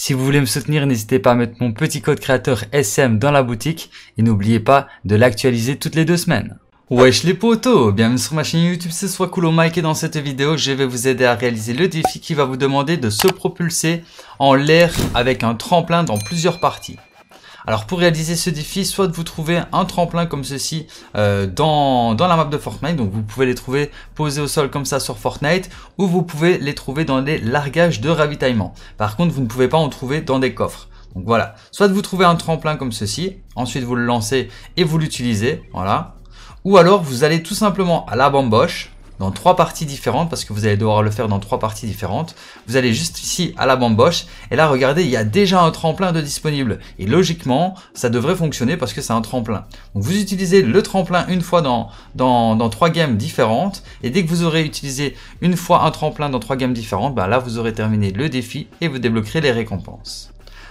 Si vous voulez me soutenir, n'hésitez pas à mettre mon petit code créateur SM dans la boutique et n'oubliez pas de l'actualiser toutes les deux semaines. Wesh les potos, bienvenue sur ma chaîne YouTube, ce soit cool au et dans cette vidéo je vais vous aider à réaliser le défi qui va vous demander de se propulser en l'air avec un tremplin dans plusieurs parties. Alors pour réaliser ce défi, soit vous trouvez un tremplin comme ceci euh, dans, dans, la map de Fortnite, donc vous pouvez les trouver posés au sol comme ça sur Fortnite, ou vous pouvez les trouver dans des largages de ravitaillement. Par contre, vous ne pouvez pas en trouver dans des coffres. Donc voilà, soit vous trouvez un tremplin comme ceci, ensuite vous le lancez et vous l'utilisez, voilà. Ou alors vous allez tout simplement à la bamboche, dans trois parties différentes, parce que vous allez devoir le faire dans trois parties différentes. Vous allez juste ici à la bamboche, et là regardez, il y a déjà un tremplin de disponible. Et logiquement, ça devrait fonctionner parce que c'est un tremplin. Donc vous utilisez le tremplin une fois dans, dans, dans, trois games différentes, et dès que vous aurez utilisé une fois un tremplin dans trois games différentes, bah là vous aurez terminé le défi et vous débloquerez les récompenses.